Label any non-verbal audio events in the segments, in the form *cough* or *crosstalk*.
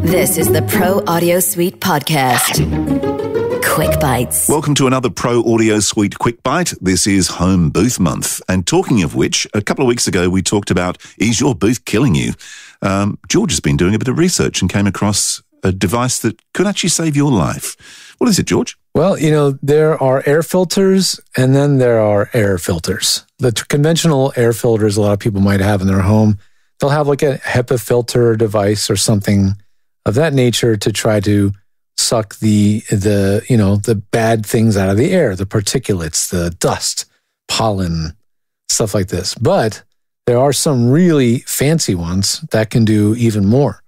This is the Pro Audio Suite podcast. Quick Bites. Welcome to another Pro Audio Suite Quick Bite. This is Home Booth Month. And talking of which, a couple of weeks ago we talked about Is Your Booth Killing You? Um, George has been doing a bit of research and came across a device that could actually save your life. What is it, George? Well, you know, there are air filters and then there are air filters. The t- conventional air filters a lot of people might have in their home they'll have like a HEPA filter device or something of that nature to try to suck the the you know the bad things out of the air, the particulates, the dust, pollen, stuff like this. But there are some really fancy ones that can do even more.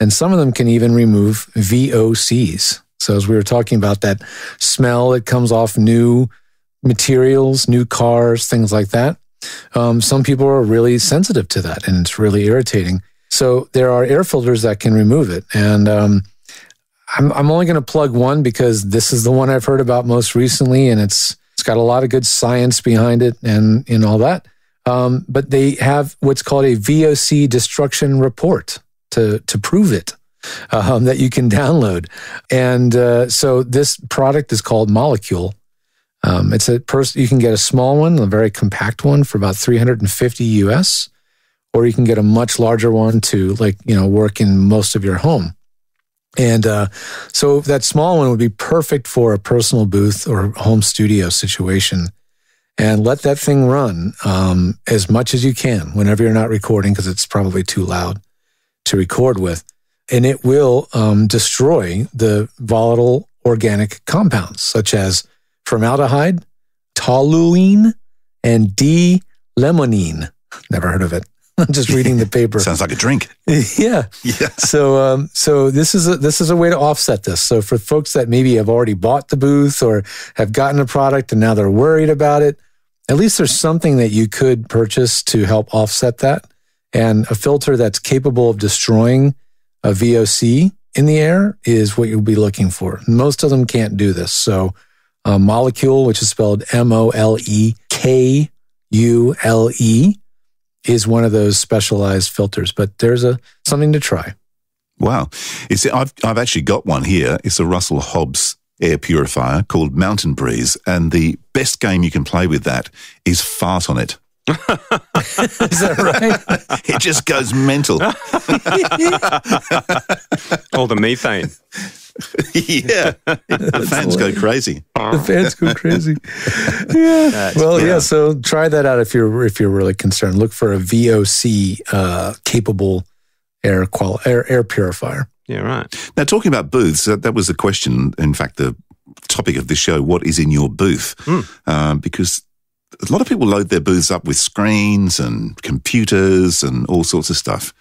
And some of them can even remove VOCs. So as we were talking about that smell that comes off new materials, new cars, things like that, um, some people are really sensitive to that and it's really irritating. So there are air filters that can remove it. And um, I'm, I'm only going to plug one because this is the one I've heard about most recently and it's, it's got a lot of good science behind it and, and all that. Um, but they have what's called a VOC destruction report to, to prove it. *laughs* Um, that you can download. And uh, so this product is called Molecule, um, it's a person you can get a small one, a very compact one for about 350 US, or you can get a much larger one to like you know work in most of your home. And uh, so that small one would be perfect for a personal booth or home studio situation. And let that thing run um, as much as you can whenever you're not recording, because it's probably too loud to record with. And it will um, destroy the volatile organic compounds, such as formaldehyde, toluene, and D lemonine. Never heard of it. *laughs* I'm just reading the *laughs* paper. Sounds like a drink. *laughs* yeah. Yeah. So, um, so this is a, this is a way to offset this. So for folks that maybe have already bought the booth or have gotten a product and now they're worried about it, at least there's something that you could purchase to help offset that, and a filter that's capable of destroying a VOC in the air is what you'll be looking for. Most of them can't do this, so uh, Molecule, which is spelled M O L E K U L E, is one of those specialized filters. But there's a something to try. Wow, it's I've I've actually got one here. It's a Russell Hobbs air purifier called Mountain Breeze, and the best game you can play with that is fart on it. *laughs* Is that right? *laughs* it just goes mental. *laughs* All the methane yeah, the fans go crazy. The fans go crazy. *laughs* yeah. That's well, yeah. So try that out if you're if you're really concerned. Look for a VOC uh, capable air qual air air purifier. Yeah, right. Now talking about booths, that, that was the question. In fact, the topic of this show: what is in your booth? Mm. Uh, because a lot of people load their booths up with screens and computers and all sorts of stuff.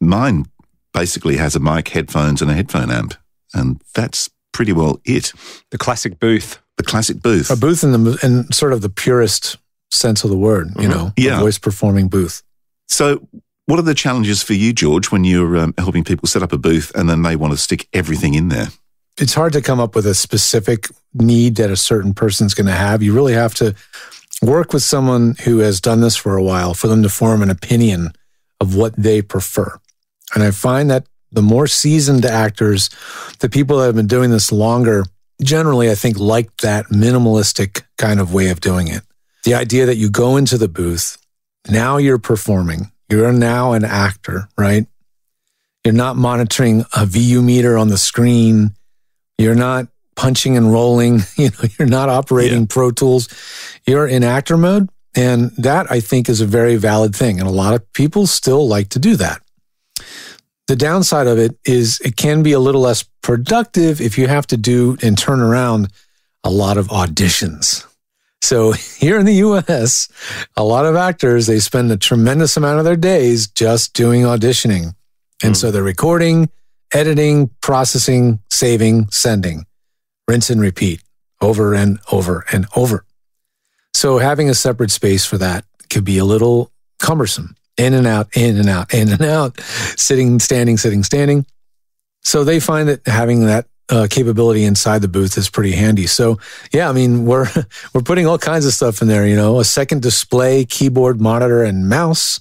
Mine basically has a mic, headphones, and a headphone amp. And that's pretty well it. The classic booth. The classic booth. A booth in the in sort of the purest sense of the word, you mm-hmm. know, yeah. voice performing booth. So what are the challenges for you, George, when you're um, helping people set up a booth and then they want to stick everything in there? It's hard to come up with a specific need that a certain person's going to have. You really have to work with someone who has done this for a while for them to form an opinion of what they prefer. And I find that the more seasoned actors, the people that have been doing this longer, generally, I think, like that minimalistic kind of way of doing it. The idea that you go into the booth, now you're performing, you're now an actor, right? You're not monitoring a VU meter on the screen. You're not punching and rolling. *laughs* You know, you're not operating yeah. Pro Tools. You're in actor mode. And that I think is a very valid thing. And a lot of people still like to do that the downside of it is it can be a little less productive if you have to do and turn around a lot of auditions. So *laughs* here in the US, a lot of actors, they spend a tremendous amount of their days just doing auditioning. And mm. so hmm. they're recording, editing, processing, saving, sending, rinse and repeat over and over and over. So having a separate space for that could be a little cumbersome in and out, in and out, in and out, sitting, standing, sitting, standing. So they find that having that uh, capability inside the booth is pretty handy. So yeah, I mean we're *laughs* we're putting all kinds of stuff in there. You know, a second display, keyboard, monitor, and mouse.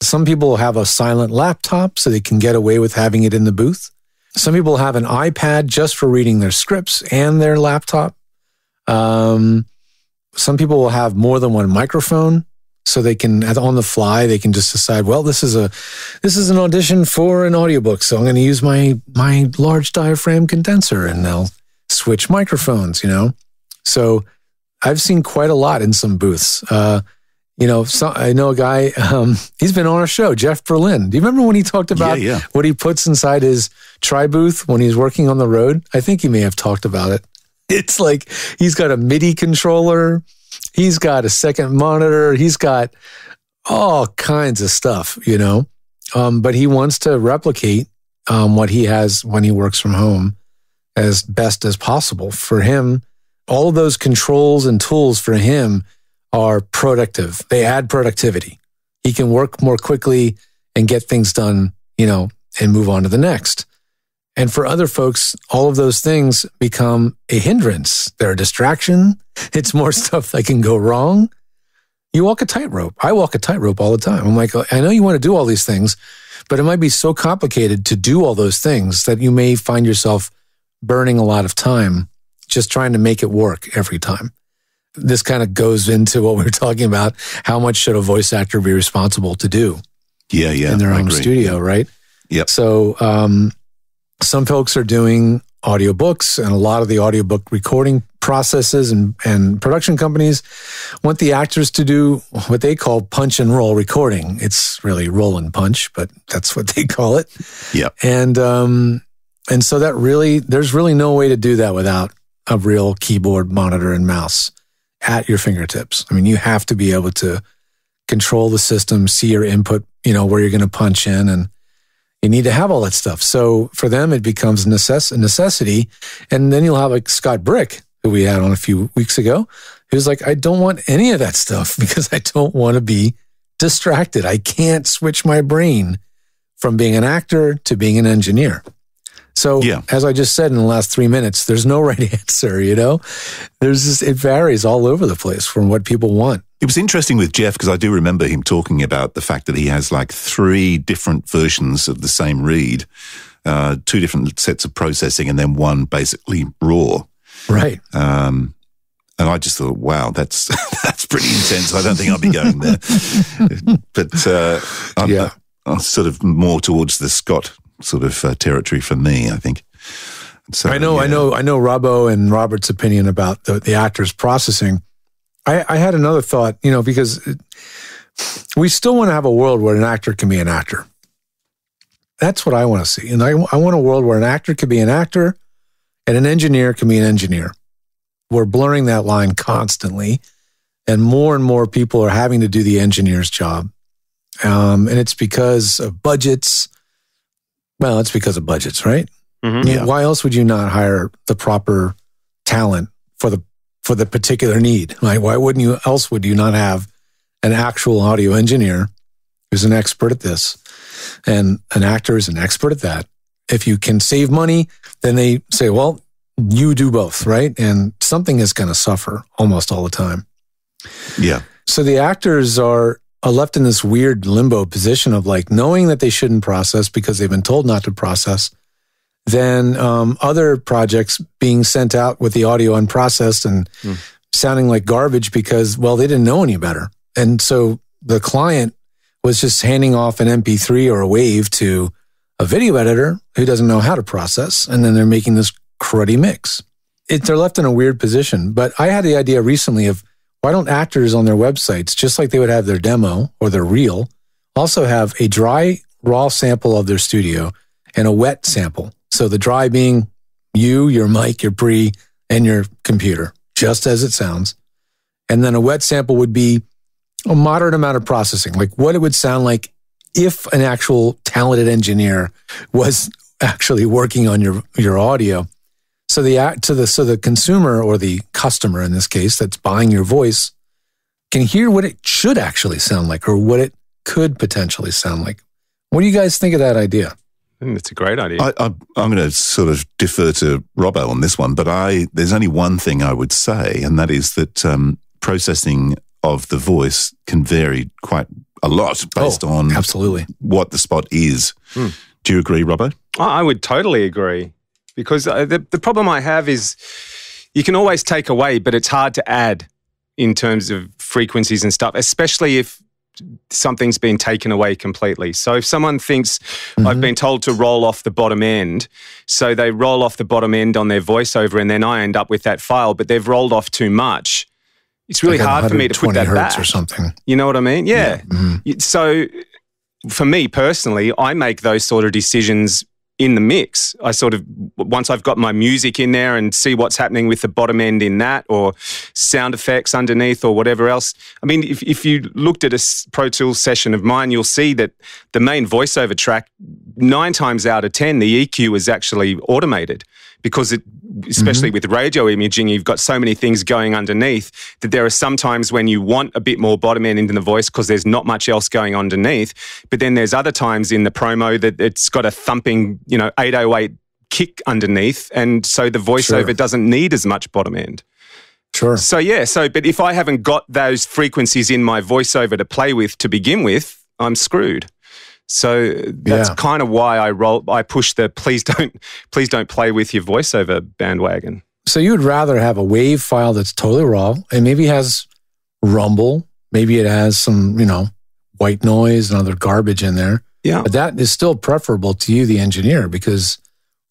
Some people have a silent laptop so they can get away with having it in the booth. Some people have an iPad just for reading their scripts and their laptop. Um, some people will have more than one microphone so they can on the fly they can just decide well this is a this is an audition for an audiobook so i'm going to use my my large diaphragm condenser and they'll switch microphones you know so i've seen quite a lot in some booths uh, you know, so, I know a guy. Um, he's been on our show, Jeff Berlin. Do you remember when he talked about yeah, yeah. what he puts inside his tri booth when he's working on the road? I think he may have talked about it. *laughs* It's like he's got a MIDI controller. He's got a second monitor. He's got all kinds of stuff, you know. Um, but he wants to replicate um, what he has when he works from home as best as possible. For him, all those controls and tools for him are productive. They add productivity. He can work more quickly and get things done, you know, and move on to the next. And for other folks, all of those things become a hindrance. They're a distraction. *laughs* It's more stuff that can go wrong. You walk a tightrope. I walk a tightrope all the time. I'm like, I know you want to do all these things, but it might be so complicated to do all those things that you may find yourself burning a lot of time just trying to make it work every time. This kind of goes into what we are talking about. How much should a voice actor be responsible to do? Yeah, yeah. In their own studio, right? Yep. So, um, some folks are doing audiobooks and a lot of the audiobook recording processes and, and production companies want the actors to do what they call punch and roll recording. It's really roll and punch, but that's what *laughs* they call it. Yeah. And um and so that really there's really no way to do that without a real keyboard, monitor and mouse at your fingertips. I mean, you have to be able to control the system, see your input, you know, where you're going to punch in and you need to have all that stuff. So for them, it becomes a necessity. And then you'll have like Scott Brick, who we had on a few weeks ago, He was like, I don't want any of that stuff *laughs* because I don't want to be distracted. I can't switch my brain from being an actor to being an engineer. So, yeah. as I just said in the last three minutes, there's no *laughs* right answer. You know, there's just, it varies all over the place from what people want. It was interesting with Jeff because I do remember him talking about the fact that he has like three different versions of the same read, uh, two different sets of processing, and then one basically raw. Right. Um, and I just thought, wow, that's *laughs* that's pretty intense. I don't think I'll be going there. *laughs* but uh, I'm, yeah. I'm sort of more towards the Scott sort of uh, territory for me, I think. So, I know, yeah. I know, I know. Robbo and Robert's opinion about the, the actors processing. I, I had another thought, you know, because it, we still want to have a world where an actor can be an actor. That's what I want to see, and I, I want a world where an actor can be an actor, and an engineer can be an engineer. We're blurring that line constantly, and more and more people are having to do the engineer's job, um, and it's because of budgets well, it's because of budgets, right? Mm-hmm. Yeah. Why else would you not hire the proper talent for the for the particular need? Right? Why wouldn't you? Else would you not have an actual audio engineer who's an expert at this, and an actor is an expert at that? If you can save money, then they say, "Well, you do both, right?" And something is going to suffer almost all the time. Yeah. So the actors are are left in this weird limbo position of like knowing that they shouldn't process because they've been told not to process, then um, other projects being sent out with the audio unprocessed and mm. sounding like garbage because, well, they didn't know any better. And so the client was just handing off an MP3 or a wave to a video editor who doesn't know how to process. And then they're making this cruddy mix. It, they're left in a weird position. But I had the idea recently of why don't actors on their websites, just like they would have their demo or their reel, also have a dry, raw sample of their studio and a wet sample? So the dry being you, your mic, your pre, and your computer, just as it sounds. And then a wet sample would be a moderate amount of processing, like what it would sound like if an actual talented engineer was *laughs* actually working on your, your audio. So the to the so the consumer or the customer in this case that's buying your voice can hear what it should actually sound like or what it could potentially sound like. What do you guys think of that idea? I think it's a great idea. I, am going to sort of defer to Robbo on this one, but I there's only one thing I would say, and that is that um, processing of the voice can vary quite a lot based oh, on absolutely what the spot is. Mm. Do you agree, Robbo? I would totally agree because uh, the, the problem I have is you can always take away, but it's hard to add in terms of frequencies and stuff, especially if something's been taken away completely. So if someone thinks mm-hmm. I've been told to roll off the bottom end, so they roll off the bottom end on their voiceover and then I end up with that file, but they've rolled off too much. It's really like hard for me to put that hertz back. or something. You know what I mean? Yeah. yeah. Mm-hmm. So for me personally, I make those sort of decisions in the mix. I sort of once I've got my music in there and see what's happening with the bottom end in that, or sound effects underneath, or whatever else. I mean, if if you looked at a Pro Tools session of mine, you'll see that the main voiceover track, nine times out of ten, the EQ is actually automated because it, especially mm-hmm. with radio imaging, you've got so many things going underneath that there are sometimes when you want a bit more bottom end in the voice because there's not much else going underneath. But then there's other times in the promo that it's got a thumping, you know, 808 kick underneath. And so the voiceover sure. doesn't need as much bottom end. Sure. So, yeah. So, but if I haven't got those frequencies in my voiceover to play with to begin with, I'm screwed. So that's yeah. kind of why I roll. I push the please don't, *laughs* please don't play with your voiceover bandwagon. So you would rather have a wave file that's totally raw and maybe has rumble, maybe it has some you know white noise and other garbage in there. Yeah, but that is still preferable to you, the engineer, because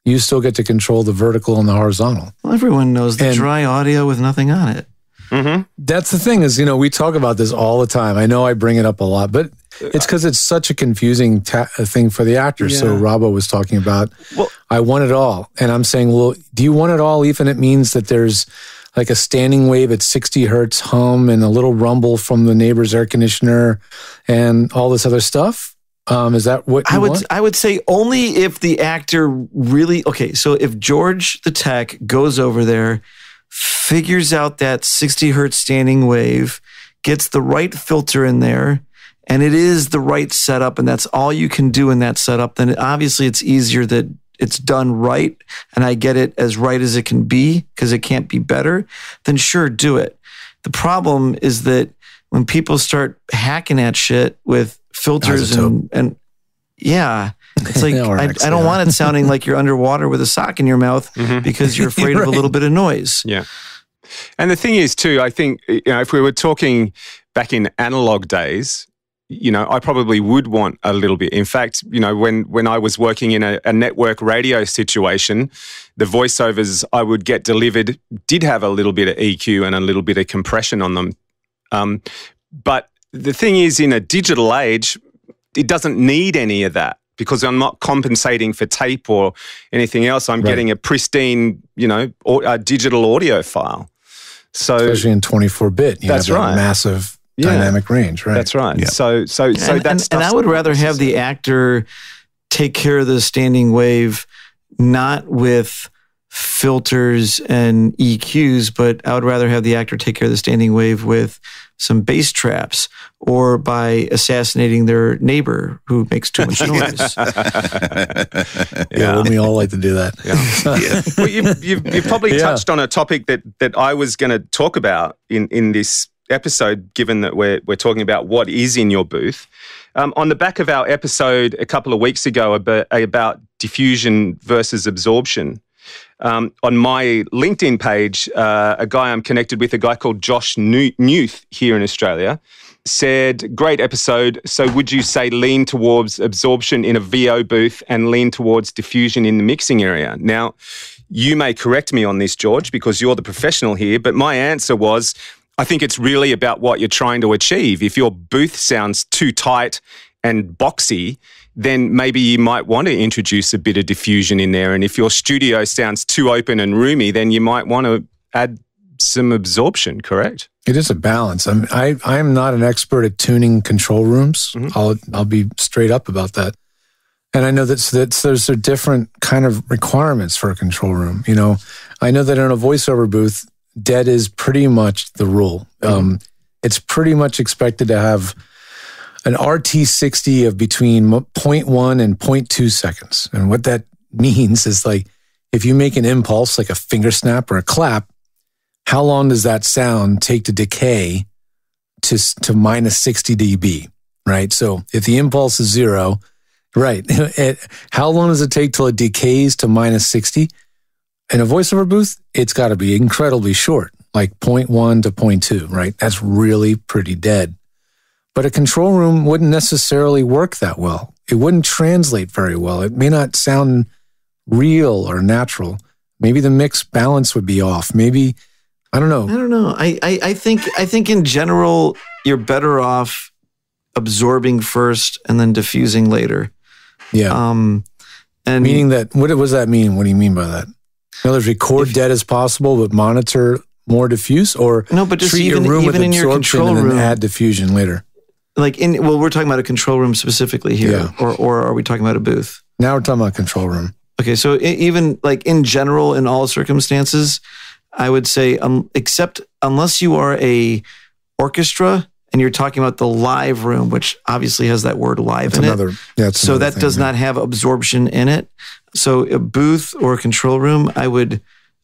you still get to control the vertical and the horizontal. Well, everyone knows the and dry audio with nothing on it. Mm-hmm. That's the thing is, you know, we talk about this all the time. I know I bring it up a lot, but it's because it's such a confusing ta- uh, thing for the actors. Yeah. So Robbo was talking about, well, I want it all, and I'm saying, well, do you want it all? Even it means that there's like a standing wave at 60 hertz hum and a little rumble from the neighbor's air conditioner and all this other stuff. Um, is that what I would? Want? I would say only if the actor really okay. So if George the Tech goes over there, figures out that 60 hertz standing wave, gets the right filter in there, and it is the right setup and that's all you can do in that setup, then obviously it's easier that it's done right and I get it as right as it can be because it can't be better, then sure, do it. The problem is that when people start hacking at shit with filters and, and yeah, it's like *laughs* I, don't yeah. want it sounding like you're underwater with a sock in your mouth mm-hmm. *laughs* because you're afraid right. of a little bit of noise. Yeah. And the thing is, too, I think you know, if we were talking back in analog days, you know, I probably would want a little bit. In fact, you know, when when I was working in a, a, network radio situation, the voiceovers I would get delivered did have a little bit of EQ and a little bit of compression on them. Um, but the thing is, in a digital age, it doesn't need any of that because I'm not compensating for tape or anything else. I'm right. getting a pristine, you know, or, digital audio file. So especially in 24 bit, that's right. Massive yeah. dynamic range, right? That's right. So, so, so and, that's. And, and I would rather have the actor take care of the standing wave, not with filters and EQs, but I would rather have the actor take care of the standing wave with some bass traps or by assassinating their neighbor who makes too much *laughs* noise. yeah, yeah we all like to do that. Yeah. *laughs* yeah. well, you, you, you probably yeah. touched on a topic that, that I was going to talk about in, in this episode, given that we're, we're talking about what is in your booth. Um, on the back of our episode a couple of weeks ago about, about diffusion versus absorption, um, on my LinkedIn page, uh, a guy I'm connected with, a guy called Josh Newth here in Australia, said, Great episode. So, would you say lean towards absorption in a VO booth and lean towards diffusion in the mixing area? Now, you may correct me on this, George, because you're the professional here, but my answer was I think it's really about what you're trying to achieve. If your booth sounds too tight and boxy, then maybe you might want to introduce a bit of diffusion in there. And if your studio sounds too open and roomy, then you might want to add some absorption, correct? It is a balance. I'm I, I'm not an expert at tuning control rooms. Mm-hmm. I'll I'll be straight up about that. And I know that that's, there's a different kind of requirements for a control room. You know, I know that in a voiceover booth, debt is pretty much the rule. Mm-hmm. Um, it's pretty much expected to have an RT60 of between 0.1 and 0.2 seconds. And what that *laughs* means is like if you make an impulse, like a finger snap or a clap, how long does that sound take to decay to, to minus 60 dB, right? So if the impulse is zero, right, *laughs* how long does it take till it decays to minus 60? In a voiceover booth, it's got to be incredibly short, like 0.1 to 0.2, right? That's really pretty dead. But a control room wouldn't necessarily work that well. It wouldn't translate very well. It may not sound real or natural. Maybe the mix balance would be off. Maybe I don't know. I don't know. I, I, I think I think in general you're better off absorbing first and then diffusing later. Yeah. Um, and meaning that what does that mean? What do you mean by that? In other words, record if, dead as possible, but monitor more diffuse, or no, but just treat even, your room even with in your control and room, add diffusion later. Like in well, we're talking about a control room specifically here, yeah. or or are we talking about a booth? Now we're talking about control room. Okay, so even like in general, in all circumstances, I would say, um, except unless you are a orchestra and you're talking about the live room, which obviously has that word live that's in another, it. Yeah, so that thing, does yeah. not have absorption in it. So a booth or a control room, I would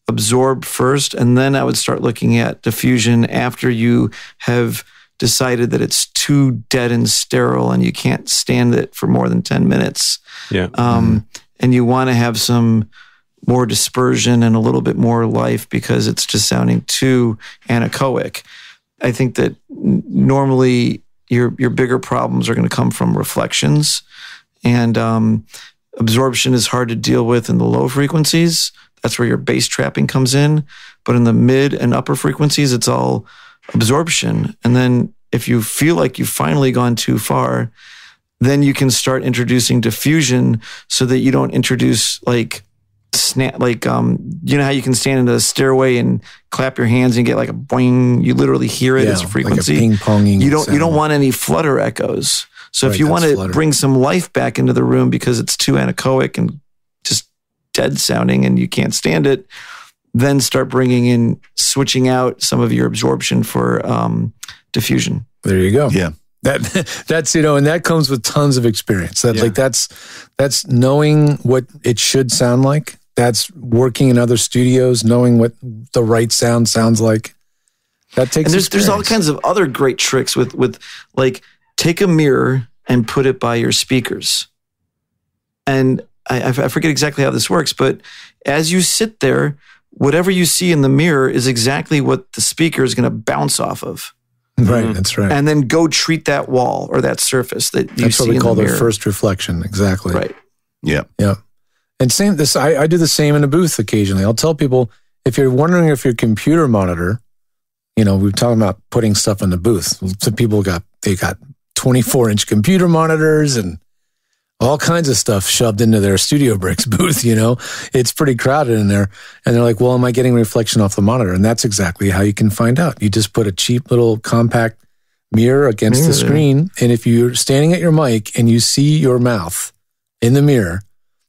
absorb first, and then I would start looking at diffusion after you have decided that it's too dead and sterile and you can't stand it for more than 10 minutes. Yeah. Um, mm-hmm. And you want to have some more dispersion and a little bit more life because it's just sounding too anechoic. I think that normally your your bigger problems are going to come from reflections, and um, absorption is hard to deal with in the low frequencies. That's where your bass trapping comes in. But in the mid and upper frequencies, it's all absorption. And then if you feel like you've finally gone too far, then you can start introducing diffusion so that you don't introduce like snap like um you know how you can stand in a stairway and clap your hands and get like a boing you literally hear it yeah, as a frequency like a ping ponging you don't sound. you don't want any flutter echoes so right, if you want to fluttering. bring some life back into the room because it's too anechoic and just dead sounding and you can't stand it, then start bringing in switching out some of your absorption for um, diffusion. There you go. Yeah. That *laughs* that's you know, and that comes with tons of experience. That yeah. like that's that's knowing what it should sound like. That's working in other studios, knowing what the right sound sounds like. That takes. And there's experience. there's all kinds of other great tricks with with like take a mirror and put it by your speakers. And I, I, forget exactly how this works, but as you sit there, whatever you see in the mirror is exactly what the speaker is going to bounce off of. Right, mm-hmm. that's right. And then go treat that wall or that surface that you that's see what we call the, the first reflection. Exactly. Right. Yeah. Yeah. And same this I, I do the same in a booth occasionally. I'll tell people if you're wondering if your computer monitor, you know, we're talking about putting stuff in the booth. Some people got they got 24 inch computer monitors and all kinds of stuff shoved into their studio bricks *laughs* booth you know it's pretty crowded in there and they're like well am i getting reflection off the monitor and that's exactly how you can find out you just put a cheap little compact mirror against the screen and if you're standing at your mic and you see your mouth in the mirror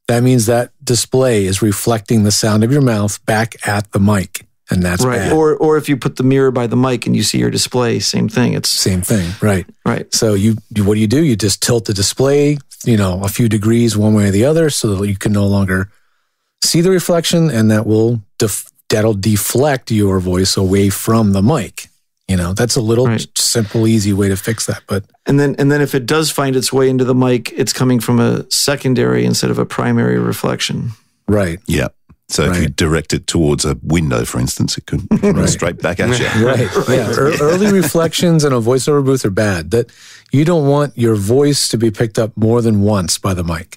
that means that display is reflecting the sound of your mouth back at the mic and that's right. Bad. Or or if you put the mirror by the mic and you see your display, same thing. It's same thing, right? Right. So you, what do you do? You just tilt the display, you know, a few degrees one way or the other, so that you can no longer see the reflection, and that will def, that'll deflect your voice away from the mic. You know, that's a little right. simple, easy way to fix that. But and then and then if it does find its way into the mic, it's coming from a secondary instead of a primary reflection. Right. Yeah. So right. if you direct it towards a window, for instance, it could right. straight back at you. right. *laughs* right. Yeah. yeah. *laughs* Early reflections in a voiceover booth are bad. That you don't want your voice to be picked up more than once by the mic.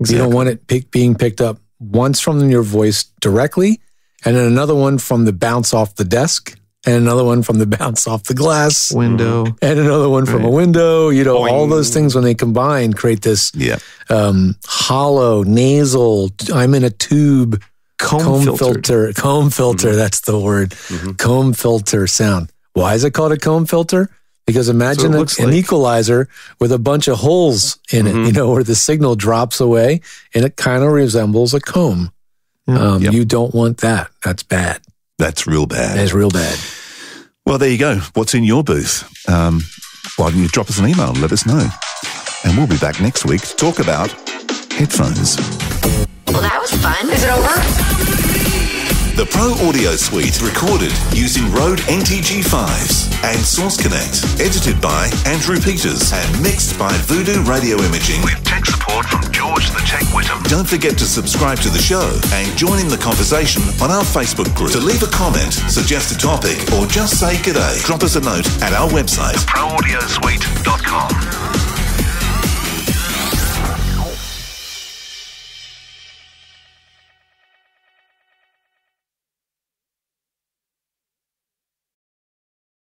Exactly. You don't want it pick, being picked up once from your voice directly, and then another one from the bounce off the desk, and another one from the *laughs* bounce off the glass window, and another one from right. a window. You know, Boing. all those things when they combine create this yeah. um, hollow nasal. I'm in a tube comb, comb filter. Comb filter. Mm-hmm. That's the word. Mm-hmm. Comb filter sound. Why is it called a comb filter? Because imagine an like. equalizer with a bunch of holes in mm-hmm. it, you know, where the signal drops away and it kind of resembles a comb. Mm-hmm. Um, yep. You don't want that. That's bad. That's real bad. That's real bad. Well, there you go. What's in your booth? Um, why don't you drop us an email and let us know? And we'll be back next week to talk about headphones. Well, that was fun. Is it the Pro Audio Suite recorded using Rode NTG5s and Source Connect. Edited by Andrew Peters and mixed by Voodoo Radio Imaging. With tech support from George the Tech Whittam. Don't forget to subscribe to the show and join in the conversation on our Facebook group. To leave a comment, suggest a topic, or just say g'day, drop us a note at our website, proaudiosuite.com.